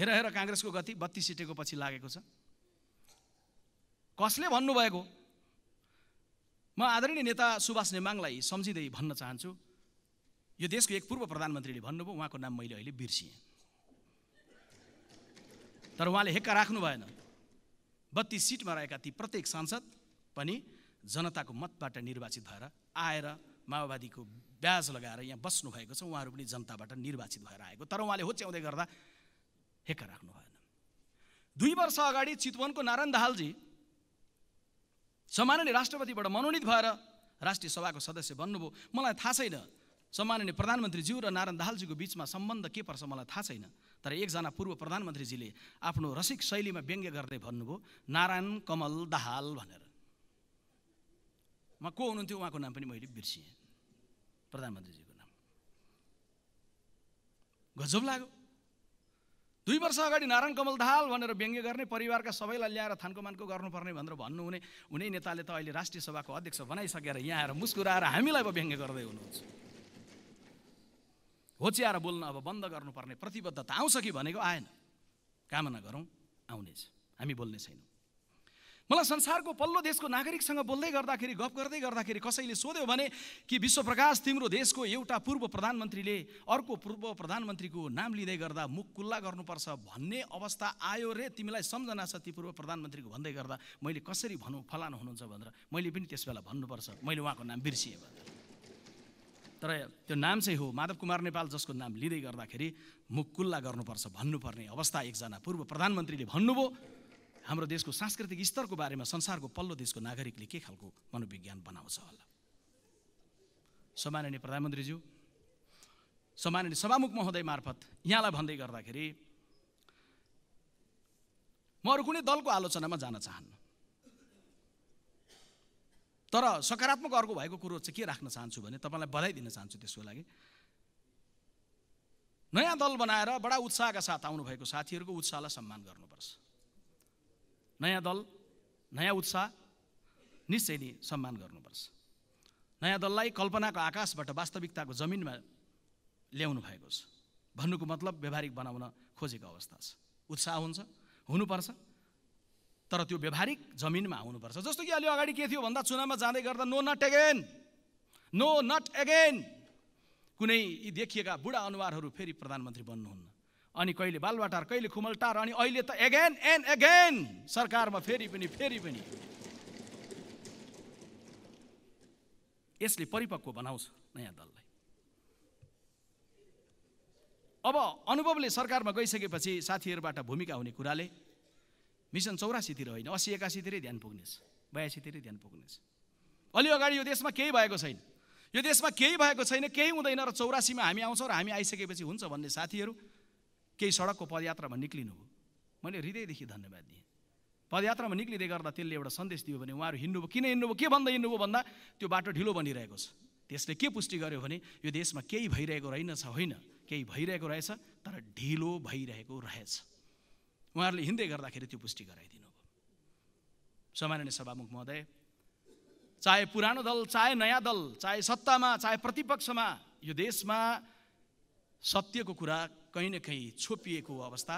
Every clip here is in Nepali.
हेर हेर काङ्ग्रेसको गति बत्तिस सिटेको पछि लागेको छ कसले भन्नुभएको म आदरणीय नेता सुभाष नेमाङलाई सम्झिँदै भन्न चाहन्छु यो देशको एक पूर्व प्रधानमन्त्रीले भन्नुभयो उहाँको नाम मैले अहिले बिर्सिएँ तर उहाँले हेक्का राख्नु भएन बत्तिस सिटमा रहेका ती प्रत्येक सांसद पनि जनताको मतबाट निर्वाचित भएर आएर माओवादीको ब्याज लगाएर यहाँ बस्नुभएको छ उहाँहरू पनि जनताबाट निर्वाचित भएर आएको तर उहाँले होच्याउँदै गर्दा हेक्का राख्नु भएन दुई वर्ष अगाडि चितवनको नारायण दाहालजी सम्माननीय राष्ट्रपतिबाट मनोनित भएर राष्ट्रिय सभाको सदस्य बन्नुभयो मलाई थाहा छैन सम्माननीय प्रधानमन्त्रीज्यू र नारायण दाहालजीको बिचमा सम्बन्ध के पर्छ मलाई थाहा छैन तर एकजना पूर्व प्रधानमन्त्रीजीले आफ्नो रसिक शैलीमा व्यङ्ग्य गर्दै भन्नुभयो नारायण कमल दाहाल भनेर उहाँ को हुनुहुन्थ्यो उहाँको नाम पनि मैले बिर्सिएँ प्रधानमन्त्रीजीको नाम गजब लाग्यो दुई वर्ष अगाडि नारायण कमल दाहाल भनेर व्यङ्ग्य गर्ने परिवारका सबैलाई ल्याएर मानको गर्नुपर्ने भनेर भन्नुहुने हुने नेताले त अहिले राष्ट्रिय सभाको अध्यक्ष बनाइसकेर यहाँ आएर मुस्कुराएर हामीलाई पो व्यङ्ग्य गर्दै हुनुहुन्छ होच्याएर बोल्न अब बन्द गर्नुपर्ने प्रतिबद्धता आउँछ कि भनेको आएन कामना गरौँ आउनेछ हामी बोल्ने छैनौँ मलाई संसारको पल्लो देशको नागरिकसँग बोल्दै गर्दाखेरि गफ गर्दै गर्दाखेरि कसैले सोध्यो भने कि विश्वप्रकाश तिम्रो देशको एउटा पूर्व प्रधानमन्त्रीले अर्को पूर्व प्रधानमन्त्रीको नाम लिँदै गर्दा मुख कुल्ला गर्नुपर्छ भन्ने अवस्था आयो रे तिमीलाई सम्झना छ ती पूर्व प्रधानमन्त्रीको भन्दै गर्दा मैले कसरी भनौँ फलानु हुनुहुन्छ भनेर मैले पनि त्यसबेला भन्नुपर्छ मैले उहाँको नाम बिर्सिएँ भनेर तर त्यो नाम चाहिँ हो माधव कुमार नेपाल जसको नाम लिँदै गर्दाखेरि मुख कुल्ला गर्नुपर्छ भन्नुपर्ने अवस्था एकजना पूर्व प्रधानमन्त्रीले भन्नुभयो हाम्रो देशको सांस्कृतिक स्तरको बारेमा संसारको पल्लो देशको नागरिकले के खालको मनोविज्ञान बनाउँछ होला सम्माननीय प्रधानमन्त्रीज्यू सम्माननीय सभामुख महोदय मार्फत यहाँलाई भन्दै गर्दाखेरि म अरू कुनै दलको आलोचनामा जान चाहन्न तर सकारात्मक अर्को भएको कुरो चाहिँ के राख्न चाहन्छु भने तपाईँलाई बधाई दिन चाहन्छु त्यसको लागि नयाँ दल बनाएर बडा उत्साहका साथ आउनुभएको साथीहरूको उत्साहलाई सम्मान गर्नुपर्छ नयाँ दल नयाँ उत्साह निश्चय नै सम्मान गर्नुपर्छ नयाँ दललाई कल्पनाको आकाशबाट वास्तविकताको जमिनमा ल्याउनु भएको छ भन्नुको मतलब व्यवहारिक बनाउन खोजेको अवस्था छ उत्साह हुन्छ हुनुपर्छ तर त्यो व्यवहारिक जमिनमा आउनुपर्छ जस्तो कि अलि अगाडि के थियो भन्दा चुनावमा जाँदै गर्दा no not again no not again कुनै यी देखिएका बुढा अनुहारहरू फेरि प्रधानमन्त्री बन्नुहुन्न अनि कहिले बालवाटार कहिले खुमलटार अनि अहिले त एगेन एन्ड एगेन सरकारमा फेरि पनि फेरि पनि यसले परिपक्व बनाउँछ नयाँ दललाई अब अनुभवले सरकारमा गइसकेपछि साथीहरूबाट भूमिका हुने कुराले मिसन चौरासीतिर होइन असी एकासीतिरै ध्यान पुग्नेछ बयासीतिरै ध्यान पुग्नेछ अलि अगाडि यो देशमा केही भएको छैन यो देशमा केही भएको छैन केही हुँदैन र चौरासीमा हामी आउँछौँ र हामी आइसकेपछि हुन्छ भन्ने साथीहरू केही सडकको पदयात्रामा निक्लिनु हो मैले हृदयदेखि धन्यवाद दिएँ पदयात्रामा निक्लिँदै गर्दा त्यसले एउटा सन्देश दियो भने उहाँहरू हिँड्नुभयो किन हिँड्नुभयो के भन्दा हिँड्नुभयो भन्दा त्यो बाटो ढिलो बनिरहेको छ त्यसले के पुष्टि गर्यो भने यो देशमा केही भइरहेको रहेनछ होइन केही भइरहेको रहेछ तर ढिलो भइरहेको रहेछ उहाँहरूले हिँड्दै गर्दाखेरि त्यो पुष्टि गराइदिनु भयो सामान्य सभामुख महोदय चाहे पुरानो दल चाहे नयाँ दल चाहे सत्तामा चाहे प्रतिपक्षमा यो देशमा सत्यको कुरा कहीँ न कहीँ छोपिएको अवस्था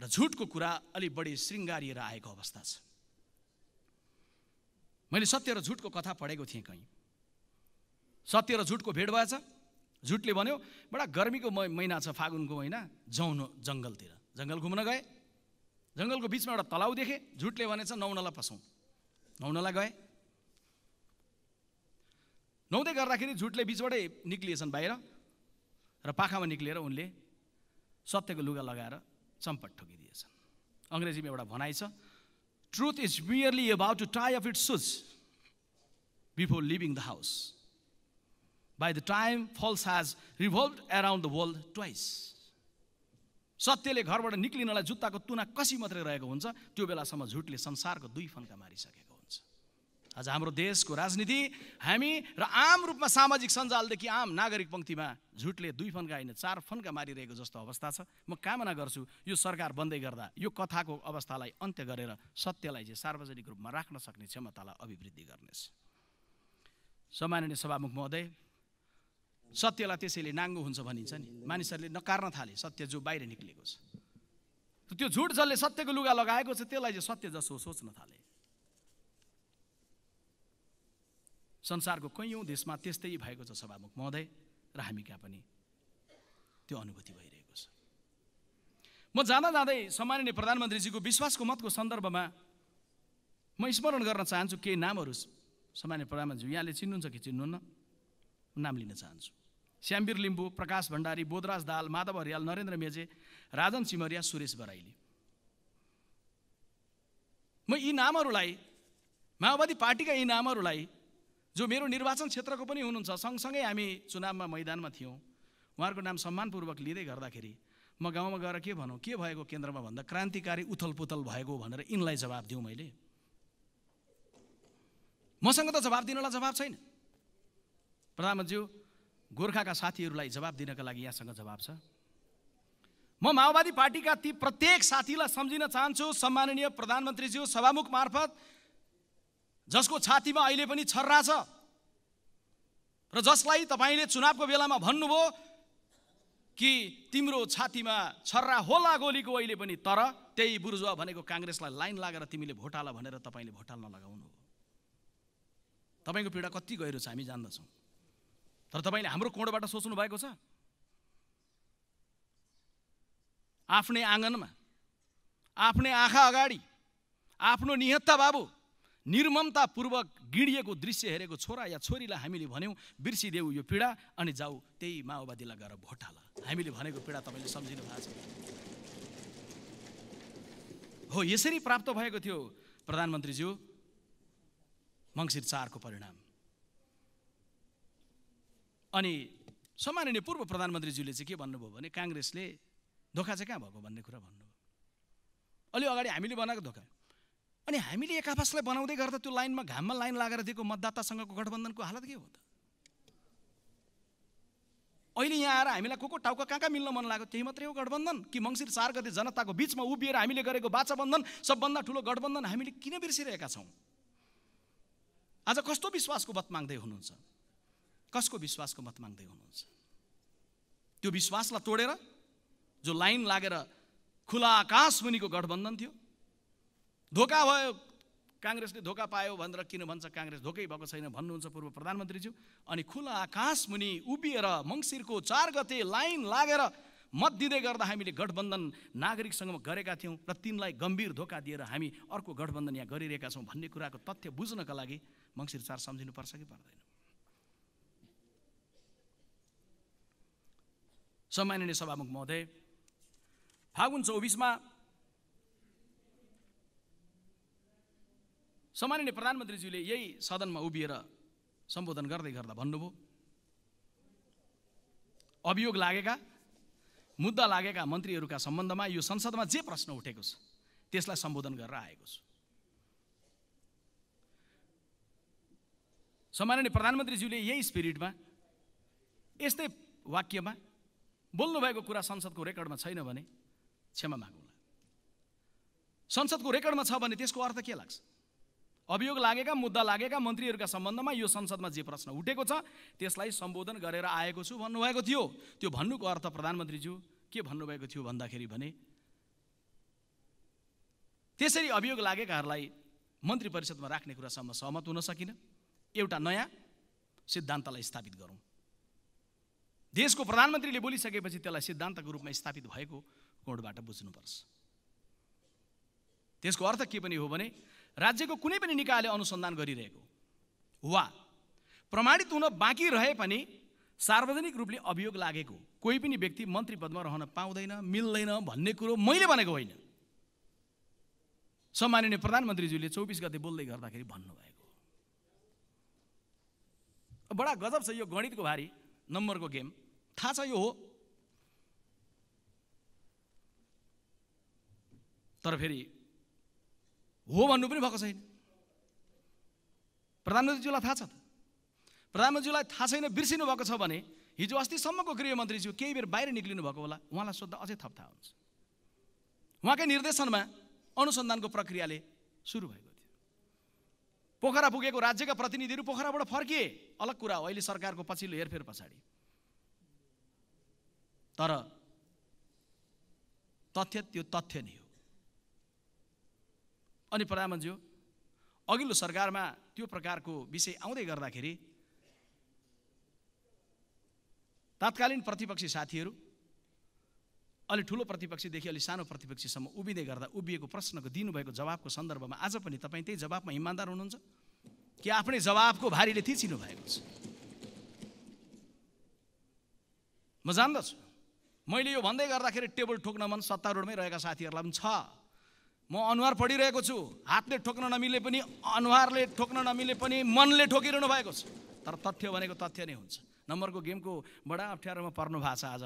र झुटको कुरा अलि बढी शृङ्गारिएर आएको अवस्था छ मैले सत्य र झुटको कथा पढेको थिएँ कहीँ सत्य र झुटको भेट भएछ झुटले भन्यो बडा गर्मीको महिना छ फागुनको महिना जाउनु जङ्गलतिर जङ्गल घुम्न गए जङ्गलको बिचमा एउटा तलाउ देखेँ झुटले भनेछ नौनला पसौँ नौनला गए नुहाउँदै गर्दाखेरि झुटले बिचबाटै निक्लिएछन् बाहिर र पाखामा निक्लिएर उनले सत्यको लुगा लगाएर चम्पट ठोकिदिएछन् अङ्ग्रेजीमा एउटा भनाइ छ truth is merely about to tie up its shoes before leaving the house by the time false has revolve around the world twice सत्यले घरबाट निक्लिनलाई जुत्ताको तुना कसी मात्रै रहेको हुन्छ त्यो बेलासम्म झुटले संसारको दुई फन्का मारिसकेको आज हाम्रो देशको राजनीति हामी र आम रूपमा सामाजिक सञ्जालदेखि आम नागरिक पङ्क्तिमा झुटले दुई फन्का होइन चार फन्का मारिरहेको जस्तो अवस्था छ म कामना गर्छु यो सरकार बन्दै गर्दा यो कथाको अवस्थालाई अन्त्य गरेर सत्यलाई चाहिँ सार्वजनिक रूपमा राख्न सक्ने क्षमतालाई अभिवृद्धि गर्नेछ सम्माननीय सभामुख महोदय सत्यलाई त्यसैले नाङ्गो हुन्छ भनिन्छ नि मानिसहरूले नकार्न थाले सत्य जो बाहिर निक्लेको छ त्यो झुट जसले सत्यको लुगा लगाएको छ त्यसलाई चाहिँ सत्य जसो सोच्न थाले संसारको कैयौँ देशमा त्यस्तै भएको छ सभामुख महोदय र हामी कहाँ पनि त्यो अनुभूति भइरहेको छ म जाँदा जाँदै सम्माननीय प्रधानमन्त्रीजीको विश्वासको मतको सन्दर्भमा म स्मरण गर्न चाहन्छु केही नामहरू सम्मान्य प्रधानमन्त्री यहाँले चिन्नुहुन्छ कि चिन्नुहुन्न नाम लिन चाहन्छु श्यामवीर लिम्बू प्रकाश भण्डारी बोधराज दाल माधव हरियाल नरेन्द्र मेजे राजन सिमरिया सुरेश बराइली म यी नामहरूलाई माओवादी पार्टीका यी नामहरूलाई जो मेरो निर्वाचन क्षेत्रको पनि हुनुहुन्छ सँगसँगै हामी चुनावमा मैदानमा थियौँ उहाँहरूको नाम सम्मानपूर्वक लिँदै गर्दाखेरि म गाउँमा गएर के भनौँ के भएको केन्द्रमा भन्दा क्रान्तिकारी उथलपुथल भएको भनेर यिनलाई जवाब दिउँ मैले मसँग त जवाब दिनलाई जवाब छैन प्रधानमन्त्रीज्यू गोर्खाका साथीहरूलाई जवाब दिनका लागि यहाँसँग जवाब छ म माओवादी पार्टीका ती प्रत्येक साथीलाई सम्झिन चाहन्छु सम्माननीय प्रधानमन्त्रीज्यू सभामुख मार्फत जसको छातीमा अहिले पनि छर्रा छ र जसलाई तपाईँले चुनावको बेलामा भन्नुभयो कि तिम्रो छातीमा छर्रा होला गोलीको अहिले पनि तर त्यही बुर्जुवा भनेको काङ्ग्रेसलाई लाइन लागेर तिमीले भोट हाल भनेर तपाईँले भोट हाल्न लगाउनु हो तपाईँको पीडा कति गहिरो छ हामी जान्दछौँ तर तपाईँले हाम्रो कोणबाट सोच्नु भएको छ आफ्नै आँगनमा आफ्नै आँखा अगाडि आफ्नो निहत्ता बाबु निर्ममतापूर्वक गिडिएको दृश्य हेरेको छोरा या छोरीलाई हामीले भन्यौँ बिर्सिदेऊ यो पीडा अनि जाऊ त्यही माओवादीलाई गएर भोट हाल हामीले भनेको पीडा तपाईँले सम्झिनु भएको छ हो यसरी प्राप्त भएको थियो प्रधानमन्त्रीज्यू मङ्सिर चारको परिणाम अनि सम्माननीय पूर्व प्रधानमन्त्रीज्यूले चाहिँ के भन्नुभयो भने काङ्ग्रेसले धोका चाहिँ कहाँ भएको भन्ने कुरा भन्नुभयो अलि अगाडि हामीले बनाएको धोका अनि हामीले एक बनाउँदै गर्दा त्यो लाइनमा घाममा लाइन लागेर दिएको मतदातासँगको गठबन्धनको हालत के हो त अहिले यहाँ आएर हामीलाई को को टाउको कहाँ कहाँ मिल्न मन लाग्यो त्यही मात्रै हो गठबन्धन कि मङ्सिर चार गते जनताको बिचमा उभिएर हामीले गरेको वाचाबन्धन सबभन्दा ठुलो गठबन्धन हामीले किन बिर्सिरहेका छौँ आज कस्तो विश्वासको मत माग्दै हुनुहुन्छ कसको विश्वासको मत माग्दै हुनुहुन्छ त्यो विश्वासलाई तोडेर जो लाइन लागेर खुला आकाश मुनिको गठबन्धन थियो धोका भयो काङ्ग्रेसले धोका पायो भनेर किन भन्छ काङ्ग्रेस धोकै भएको छैन भन्नुहुन्छ पूर्व प्रधानमन्त्रीज्यू अनि खुला आकाश मुनि उभिएर मङ्सिरको चार गते लाइन लागेर मत दिँदै गर्दा हामीले गठबन्धन नागरिकसँग गरेका थियौँ र तिनलाई गम्भीर धोका दिएर हामी अर्को गठबन्धन यहाँ गरिरहेका छौँ भन्ने कुराको तथ्य बुझ्नका लागि मङ्सिर चार सम्झिनुपर्छ कि पर्दैन सम्माननीय सभामुख महोदय फागुन चौबिसमा सामान्य प्रधानमन्त्रीज्यूले यही सदनमा उभिएर सम्बोधन गर्दै गर्दा भन्नुभयो अभियोग लागेका मुद्दा लागेका मन्त्रीहरूका सम्बन्धमा यो संसदमा जे प्रश्न उठेको छ त्यसलाई सम्बोधन गरेर आएको छु सम्माननीय प्रधानमन्त्रीज्यूले यही स्पिरिटमा यस्तै वाक्यमा बोल्नुभएको कुरा संसदको रेकर्डमा छैन भने क्षमा मागौँला संसदको रेकर्डमा छ भने त्यसको अर्थ के लाग्छ अभियोग लागेका मुद्दा लागेका मन्त्रीहरूका सम्बन्धमा यो संसदमा जे प्रश्न उठेको छ त्यसलाई सम्बोधन गरेर आएको छु भन्नुभएको थियो त्यो भन्नुको अर्थ प्रधानमन्त्रीज्यू के भन्नुभएको थियो भन्दाखेरि भने त्यसरी अभियोग लागेकाहरूलाई मन्त्री परिषदमा राख्ने कुरासम्म सहमत हुन सकिनँ एउटा नयाँ सिद्धान्तलाई स्थापित गरौँ देशको प्रधानमन्त्रीले बोलिसकेपछि त्यसलाई सिद्धान्तको रूपमा स्थापित भएको कोणबाट बुझ्नुपर्छ त्यसको अर्थ के पनि हो भने राज्यको कुनै पनि निकायले अनुसन्धान गरिरहेको वा प्रमाणित हुन बाँकी रहे पनि सार्वजनिक रूपले अभियोग लागेको कोही पनि व्यक्ति मन्त्री पदमा रहन पाउँदैन मिल्दैन भन्ने कुरो मैले भनेको होइन सम्माननीय प्रधानमन्त्रीज्यूले चौबिस गते बोल्दै गर्दाखेरि भन्नुभएको बडा गजब छ यो गणितको भारी नम्बरको गेम थाहा छ यो हो तर फेरि हो भन्नु पनि भएको छैन प्रधानमन्त्रीज्यूलाई थाहा छ त प्रधानमन्त्रीज्यूलाई थाहा छैन बिर्सिनु भएको छ भने हिजो अस्तिसम्मको गृहमन्त्रीज्यू केही बेर बाहिर निक्लिनु भएको होला उहाँलाई सोद्धा अझै थप थाहा हुन्छ उहाँकै निर्देशनमा अनुसन्धानको प्रक्रियाले सुरु भएको थियो पोखरा पुगेको राज्यका प्रतिनिधिहरू पोखराबाट फर्किए अलग कुरा हो अहिले सरकारको पछिल्लो हेरफेर पछाडि तर तथ्य त्यो तथ्य नै हो अनि प्रधानमन्त्रीज्यू अघिल्लो सरकारमा त्यो प्रकारको विषय आउँदै गर्दाखेरि तात्कालीन प्रतिपक्षी साथीहरू अलि ठुलो प्रतिपक्षीदेखि अलि सानो प्रतिपक्षीसम्म उभिँदै गर्दा उभिएको प्रश्नको दिनुभएको जवाबको सन्दर्भमा आज पनि तपाईँ त्यही जवाबमा इमान्दार हुनुहुन्छ कि आफ्नै जवाबको भारीले थिचिनु भएको छ म जान्दछु मैले यो भन्दै गर्दाखेरि टेबल ठोक्न मन सत्तारूढमै रहेका साथीहरूलाई पनि छ म अनुहार पढिरहेको छु हातले ठोक्न नमिले पनि अनुहारले ठोक्न नमिले पनि मनले ठोकिरहनु भएको छ तर तथ्य भनेको तथ्य नै हुन्छ नम्बरको गेमको बडा अप्ठ्यारोमा पर्नु भएको छ आज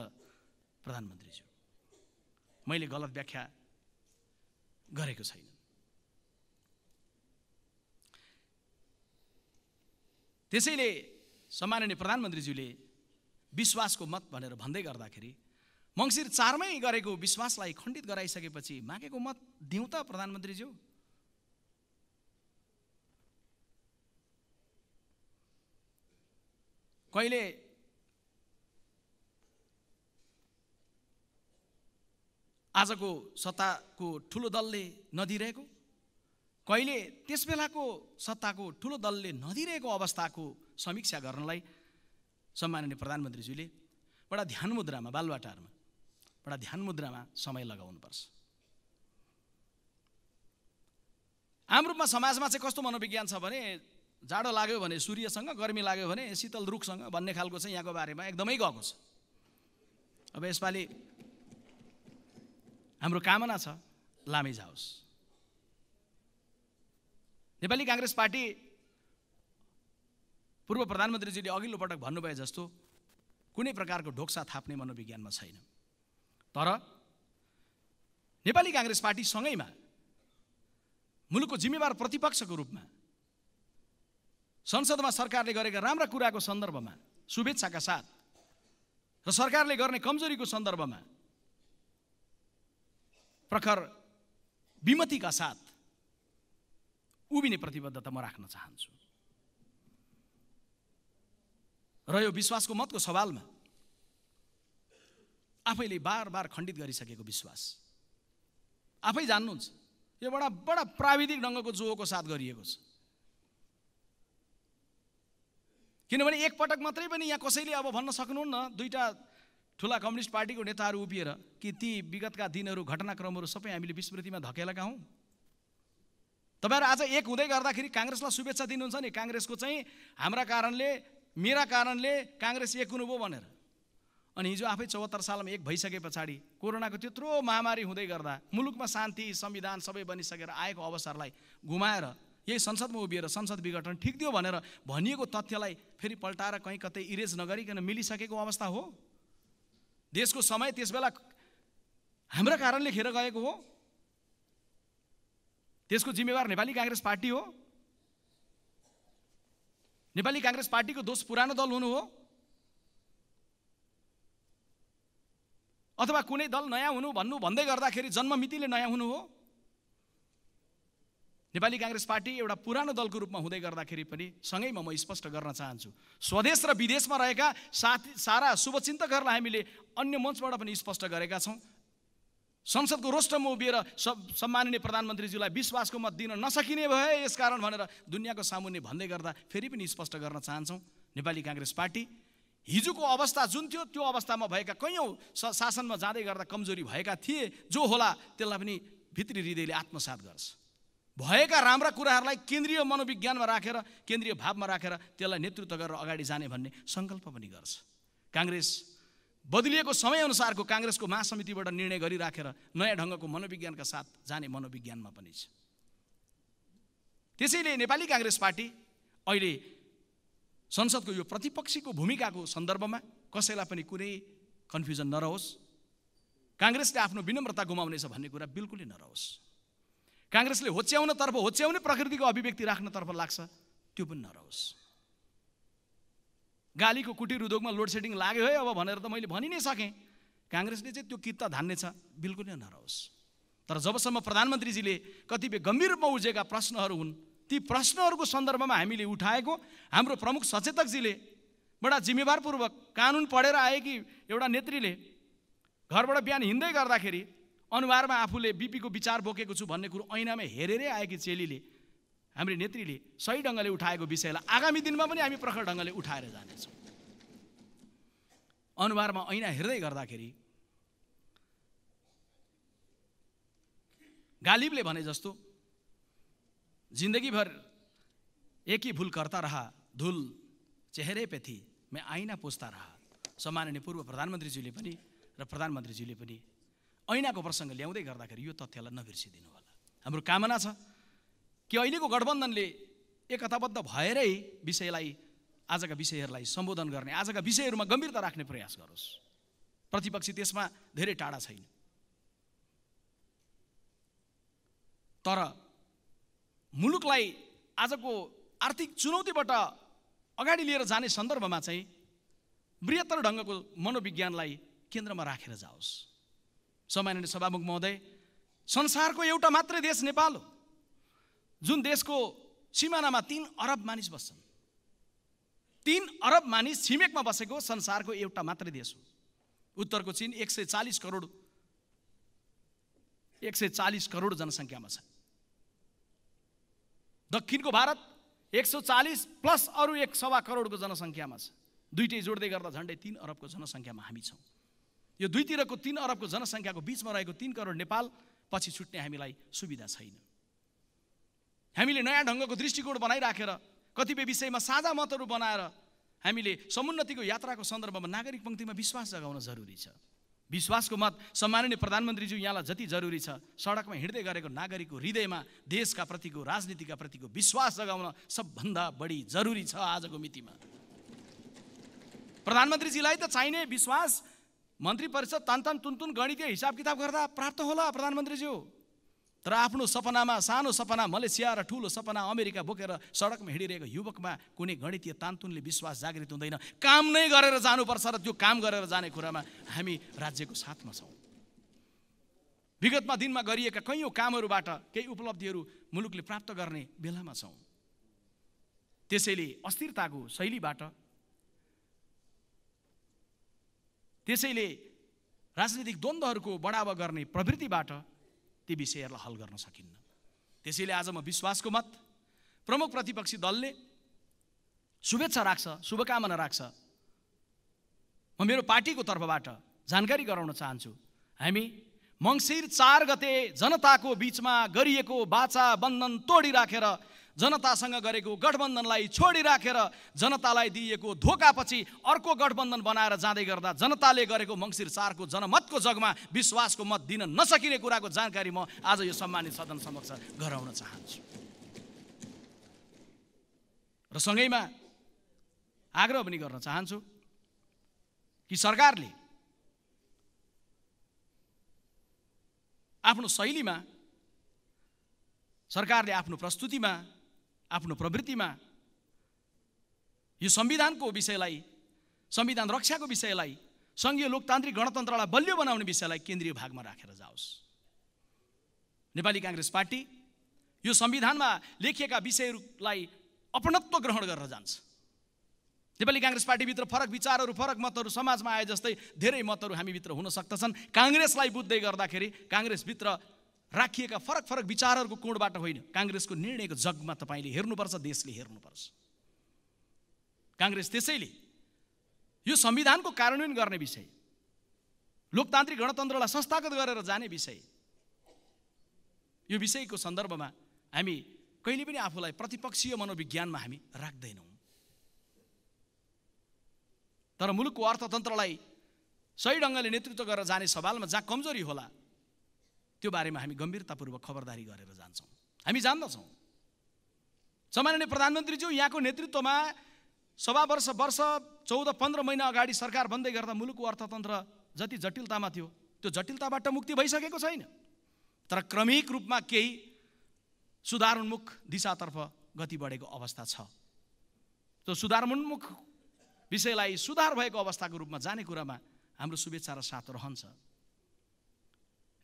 प्रधानमन्त्रीज्यू मैले गलत व्याख्या गरेको छैन त्यसैले सम्माननीय प्रधानमन्त्रीज्यूले विश्वासको मत भनेर भन्दै गर्दाखेरि मङ्सिर चारमै गरेको विश्वासलाई खण्डित गराइसकेपछि मागेको मत दिउँ त प्रधानमन्त्रीज्यू कहिले आजको सत्ताको ठुलो दलले नदिइरहेको कहिले त्यस बेलाको सत्ताको ठुलो दलले नदिइरहेको अवस्थाको समीक्षा गर्नलाई सम्माननीय प्रधानमन्त्रीज्यूले एउटा ध्यान मुद्रामा बालबाटाहरूमा एउटा ध्यान मुद्रामा समय लगाउनुपर्छ आम रूपमा समाजमा चाहिँ कस्तो मनोविज्ञान छ भने जाडो लाग्यो भने सूर्यसँग गर्मी लाग्यो भने शीतल रुखसँग भन्ने खालको चाहिँ यहाँको बारेमा एकदमै गएको छ अब यसपालि हाम्रो कामना छ लामै जाओस् नेपाली काङ्ग्रेस पार्टी पूर्व प्रधानमन्त्रीजीले अघिल्लो पटक भन्नुभयो जस्तो कुनै प्रकारको ढोक्सा थाप्ने मनोविज्ञानमा छैन तर नेपाली काङ्ग्रेस पार्टी सँगैमा मुलुकको जिम्मेवार प्रतिपक्षको रूपमा संसदमा सरकारले गरेका राम्रा कुराको सन्दर्भमा शुभेच्छाका साथ र सरकारले गर्ने कमजोरीको सन्दर्भमा प्रखर विमतिका साथ उभिने प्रतिबद्धता म राख्न चाहन्छु र यो विश्वासको मतको सवालमा आफैले बार बार खण्डित गरिसकेको विश्वास आफै जान्नुहुन्छ यो बडा बडा प्राविधिक ढङ्गको जोको साथ गरिएको छ किनभने एकपटक मात्रै पनि यहाँ कसैले अब भन्न सक्नुहुन्न दुईवटा ठुला कम्युनिस्ट पार्टीको नेताहरू उभिएर कि ती विगतका दिनहरू घटनाक्रमहरू सबै हामीले विस्मृतिमा धकेलाका हौँ तपाईँहरू आज एक हुँदै गर्दाखेरि काङ्ग्रेसलाई शुभेच्छा दिनुहुन्छ नि काङ्ग्रेसको चाहिँ हाम्रा कारणले मेरा कारणले काङ्ग्रेस एक हुनुभयो भनेर अनि हिजो आफै चौहत्तर सालमा एक भइसके पछाडि कोरोनाको त्यत्रो महामारी हुँदै गर्दा मुलुकमा शान्ति संविधान सबै बनिसकेर आएको अवसरलाई घुमाएर यही संसदमा उभिएर संसद विघटन ठिक दियो भनेर भनिएको तथ्यलाई फेरि पल्टाएर कहीँ कतै इरेज नगरिकन मिलिसकेको अवस्था हो देशको समय त्यसबेला हाम्रो कारणले खेर गएको हो त्यसको जिम्मेवार नेपाली काङ्ग्रेस पार्टी हो नेपाली काङ्ग्रेस पार्टीको दोष पुरानो दल हुनु हो अथवा कुनै दल नयाँ हुनु भन्नु भन्दै गर्दाखेरि जन्ममितिले नयाँ हुनु हो नेपाली काङ्ग्रेस पार्टी एउटा पुरानो दलको रूपमा हुँदै गर्दाखेरि पनि सँगैमा म स्पष्ट गर्न चाहन्छु स्वदेश र विदेशमा रहेका साथी सारा शुभचिन्तकहरूलाई हामीले अन्य मञ्चबाट पनि स्पष्ट गरेका छौँ संसदको रोष्टमा उभिएर सब सम्माननीय प्रधानमन्त्रीज्यूलाई विश्वासको मत दिन नसकिने भए यसकारण भनेर दुनियाँको सामुन्ने भन्दै गर्दा फेरि पनि स्पष्ट गर्न चाहन्छौँ नेपाली काङ्ग्रेस पार्टी हिजोको अवस्था जुन थियो त्यो अवस्थामा भएका कैयौँ शासनमा जाँदै गर्दा कमजोरी भएका थिए जो होला त्यसलाई पनि भित्री हृदयले आत्मसात गर्छ भएका राम्रा कुराहरूलाई केन्द्रीय मनोविज्ञानमा राखेर केन्द्रीय भावमा राखेर त्यसलाई नेतृत्व गरेर अगाडि जाने भन्ने सङ्कल्प पनि गर्छ काङ्ग्रेस बदलिएको समयअनुसारको काङ्ग्रेसको महासमितिबाट निर्णय गरिराखेर नयाँ ढङ्गको मनोविज्ञानका साथ जाने मनोविज्ञानमा पनि छ त्यसैले नेपाली काङ्ग्रेस पार्टी अहिले संसदको यो प्रतिपक्षीको भूमिकाको सन्दर्भमा कसैलाई पनि कुनै कन्फ्युजन नरहोस् काङ्ग्रेसले आफ्नो विनम्रता गुमाउनेछ भन्ने कुरा बिल्कुलै नरहोस् काङ्ग्रेसले होच्याउनतर्फ होच्याउने प्रकृतिको अभिव्यक्ति राख्नतर्फ लाग्छ त्यो पनि नरहोस् गालीको कुटीर उद्योगमा लोड सेडिङ लाग्यो है अब भनेर त मैले भनि नै सकेँ काङ्ग्रेसले चाहिँ त्यो किर्ता धान्नेछ बिल्कुलै नरहोस् तर जबसम्म प्रधानमन्त्रीजीले कतिपय गम्भीर रूपमा उजेका प्रश्नहरू हुन् ती प्रश्नहरूको सन्दर्भमा हामीले उठाएको हाम्रो प्रमुख सचेतकजीले बडा जिम्मेवारपूर्वक कानुन पढेर आएकी एउटा नेत्रीले घरबाट बिहान हिँड्दै गर्दाखेरि अनुहारमा आफूले बिपीको विचार बोकेको छु भन्ने कुरो ऐनामै हेरेरै आएकी चेलीले हाम्रो नेत्रीले सही ढङ्गले उठाएको विषयलाई आगामी दिनमा पनि हामी प्रखर ढङ्गले उठाएर जानेछौँ अनुहारमा ऐना हेर्दै गर्दाखेरि गालिबले भने जस्तो जिंदगी भर एक ही भूल करता रहा धुल चेहरे पे थी मैं आइना पोस्ता रहा सम्माननीय पूर्व प्रधानमन्त्रीज्यूले पनि र प्रधानमन्त्रीज्यूले पनि ऐनाको प्रसङ्ग ल्याउँदै गर्दाखेरि यो तथ्यलाई नबिर्सिदिनु होला हाम्रो कामना छ कि अहिलेको गठबन्धनले एकताबद्ध भएरै विषयलाई आजका विषयहरूलाई सम्बोधन गर्ने आजका विषयहरूमा गम्भीरता राख्ने प्रयास गरोस् प्रतिपक्षी त्यसमा धेरै टाढा छैन तर मुलुकलाई आजको आर्थिक चुनौतीबाट अगाडि लिएर जाने सन्दर्भमा चाहिँ बृहत्तर ढङ्गको मनोविज्ञानलाई केन्द्रमा राखेर जाओस् सम्माननीय सभामुख महोदय संसारको एउटा मात्रै देश नेपाल हो जुन देशको सिमानामा तिन अरब मानिस बस्छन् तिन अरब मानिस छिमेकमा बसेको संसारको एउटा मात्रै देश हो उत्तरको चिन एक सय चालिस करोड एक सय चालिस करोड जनसङ्ख्यामा छन् दक्षिणको भारत एक सौ चालिस प्लस अरू एक सवा करोडको जनसङ्ख्यामा छ दुइटै जोड्दै गर्दा झन्डै तिन अरबको जनसङ्ख्यामा हामी छौँ यो दुईतिरको तिन अरबको जनसङ्ख्याको बिचमा रहेको तिन करोड नेपाल पछि छुट्ने हामीलाई सुविधा छैन हामीले नयाँ ढङ्गको दृष्टिकोण बनाइराखेर कतिपय विषयमा साझा मतहरू बनाएर हामीले समुन्नतिको यात्राको सन्दर्भमा नागरिक पङ्क्तिमा विश्वास जगाउन जरुरी छ विश्वासको मत सम्माननीय प्रधानमन्त्रीज्यू यहाँलाई जति जरुरी छ सडकमा हिँड्दै गरेको नागरिकको हृदयमा देशका प्रतिको राजनीतिका प्रतिको विश्वास जगाउन सबभन्दा बढी जरुरी छ आजको मितिमा प्रधानमन्त्रीजीलाई त चाहिने विश्वास मन्त्री परिषद तुन तुनतुन गणितीय हिसाब किताब गर्दा प्राप्त होला प्रधानमन्त्रीज्यू तर आफ्नो सपनामा सानो सपना मलेसिया र ठुलो सपना अमेरिका बोकेर सडकमा हिँडिरहेको युवकमा कुनै गणितीय तान्तुनले विश्वास जागृत हुँदैन काम नै गरेर जानुपर्छ र त्यो काम गरेर जाने कुरामा हामी राज्यको साथमा छौँ विगतमा दिनमा गरिएका कैयौँ कामहरूबाट केही उपलब्धिहरू मुलुकले प्राप्त गर्ने बेलामा छौँ त्यसैले अस्थिरताको शैलीबाट त्यसैले राजनीतिक द्वन्द्वहरूको बढावा गर्ने प्रवृत्तिबाट ती विषयहरूलाई हल गर्न सकिन्न त्यसैले आज म विश्वासको मत प्रमुख प्रतिपक्षी दलले शुभेच्छा राख्छ शुभकामना राख्छ म मेरो पार्टीको तर्फबाट जानकारी गराउन चाहन्छु हामी मङ्सिर चार गते जनताको बिचमा गरिएको बाचा बन्धन तोडिराखेर जनतासँग गरेको गठबन्धनलाई छोडिराखेर जनतालाई दिइएको धोकापछि अर्को गठबन्धन बनाएर जाँदै गर्दा जनताले गरेको मङ्सिर चारको जनमतको जगमा विश्वासको मत दिन नसकिने कुराको जानकारी म आज यो सम्मानित सदन समक्ष गराउन चाहन्छु र सँगैमा आग्रह पनि गर्न चाहन्छु कि सरकारले आफ्नो शैलीमा सरकारले आफ्नो प्रस्तुतिमा आफ्नो प्रवृत्तिमा यो संविधानको विषयलाई संविधान रक्षाको विषयलाई सङ्घीय लोकतान्त्रिक गणतन्त्रलाई बलियो बनाउने विषयलाई केन्द्रीय भागमा राखेर जाओस् नेपाली काङ्ग्रेस पार्टी यो संविधानमा लेखिएका विषयहरूलाई अपनत्व ग्रहण गरेर जान्छ नेपाली काङ्ग्रेस पार्टीभित्र फरक विचारहरू फरक मतहरू समाजमा आए जस्तै धेरै मतहरू हामीभित्र हुन सक्दछन् काङ्ग्रेसलाई बुझ्दै गर्दाखेरि काङ्ग्रेसभित्र राखिएका फरक फरक विचारहरूको कोणबाट होइन काङ्ग्रेसको निर्णयको जगमा तपाईँले हेर्नुपर्छ देशले हेर्नुपर्छ काङ्ग्रेस त्यसैले यो संविधानको कार्यान्वयन गर्ने विषय लोकतान्त्रिक गणतन्त्रलाई संस्थागत गरेर जाने विषय यो विषयको सन्दर्भमा हामी कहिले पनि आफूलाई प्रतिपक्षीय मनोविज्ञानमा हामी राख्दैनौँ तर मुलुकको अर्थतन्त्रलाई सही ढङ्गले नेतृत्व गरेर जाने सवालमा जहाँ कमजोरी होला त्यो बारेमा हामी गम्भीरतापूर्वक खबरदारी गरेर जान्छौँ हामी जान्दछौँ सामान्य प्रधानमन्त्रीज्यू यहाँको नेतृत्वमा सवा वर्ष वर्ष चौध पन्ध्र महिना अगाडि सरकार बन्दै गर्दा मुलुकको अर्थतन्त्र जति जटिलतामा थियो त्यो जटिलताबाट मुक्ति भइसकेको छैन तर क्रमिक रूपमा केही सुधारोन्मुख दिशातर्फ गति बढेको अवस्था छ त्यो सुधारोन्मुख विषयलाई सुधार भएको अवस्थाको रूपमा जाने कुरामा हाम्रो शुभेच्छा र साथ रहन्छ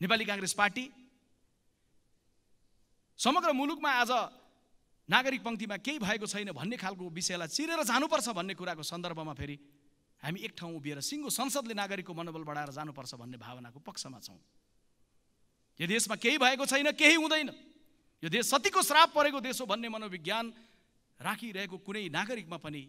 नेपाली काङ्ग्रेस पार्टी समग्र मुलुकमा आज नागरिक पङ्क्तिमा केही भएको छैन भन्ने खालको विषयलाई चिरेर जानुपर्छ भन्ने कुराको सन्दर्भमा फेरि हामी एक ठाउँ उभिएर सिङ्गो संसदले नागरिकको मनोबल बढाएर जानुपर्छ भन्ने भावनाको पक्षमा छौँ यो देशमा केही भएको छैन केही हुँदैन यो देश सतीको श्राप परेको देश हो भन्ने मनोविज्ञान राखिरहेको कुनै नागरिकमा पनि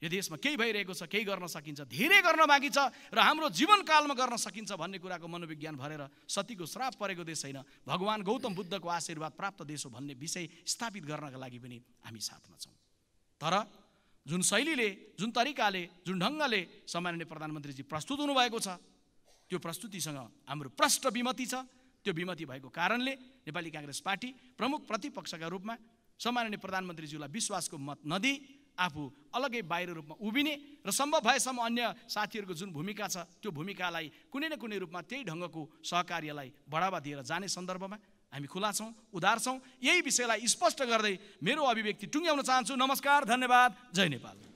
यो देशमा केही भइरहेको छ केही गर्न सकिन्छ धेरै गर्न बाँकी छ र हाम्रो जीवनकालमा गर्न सकिन्छ भन्ने कुराको मनोविज्ञान भरेर सतीको श्राप परेको देश होइन भगवान् गौतम बुद्धको आशीर्वाद प्राप्त देश हो भन्ने विषय स्थापित गर्नका लागि पनि हामी साथमा छौँ तर जुन शैलीले जुन तरिकाले जुन ढङ्गले सामान्य प्रधानमन्त्रीजी प्रस्तुत हुनुभएको छ त्यो प्रस्तुतिसँग हाम्रो प्रष्ट विमति छ त्यो विमति भएको कारणले नेपाली काङ्ग्रेस पार्टी प्रमुख प्रतिपक्षका रूपमा सामान्य प्रधानमन्त्रीज्यूलाई विश्वासको मत नदिई आफू अलग्गै बाहिर रूपमा उभिने र सम्भव भएसम्म अन्य साथीहरूको जुन भूमिका छ त्यो भूमिकालाई कुनै न कुनै रूपमा त्यही ढङ्गको सहकार्यलाई बढावा दिएर जाने सन्दर्भमा हामी खुला छौँ उदार छौँ यही विषयलाई स्पष्ट गर्दै मेरो अभिव्यक्ति टुङ्ग्याउन चाहन्छु नमस्कार धन्यवाद जय नेपाल